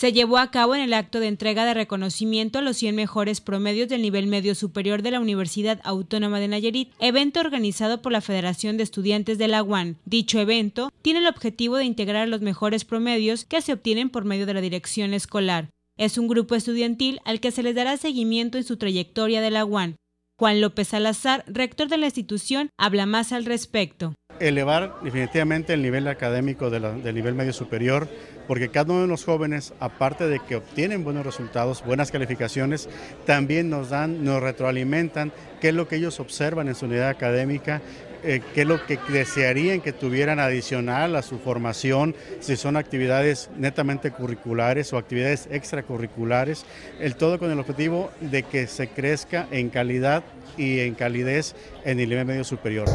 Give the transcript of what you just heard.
se llevó a cabo en el acto de entrega de reconocimiento a los 100 mejores promedios del nivel medio superior de la Universidad Autónoma de Nayarit, evento organizado por la Federación de Estudiantes de la UAN. Dicho evento tiene el objetivo de integrar los mejores promedios que se obtienen por medio de la dirección escolar. Es un grupo estudiantil al que se les dará seguimiento en su trayectoria de la UAN. Juan López Salazar, rector de la institución, habla más al respecto elevar definitivamente el nivel académico del nivel medio superior, porque cada uno de los jóvenes, aparte de que obtienen buenos resultados, buenas calificaciones, también nos dan, nos retroalimentan qué es lo que ellos observan en su unidad académica, eh, qué es lo que desearían que tuvieran adicional a su formación, si son actividades netamente curriculares o actividades extracurriculares, el todo con el objetivo de que se crezca en calidad y en calidez en el nivel medio superior.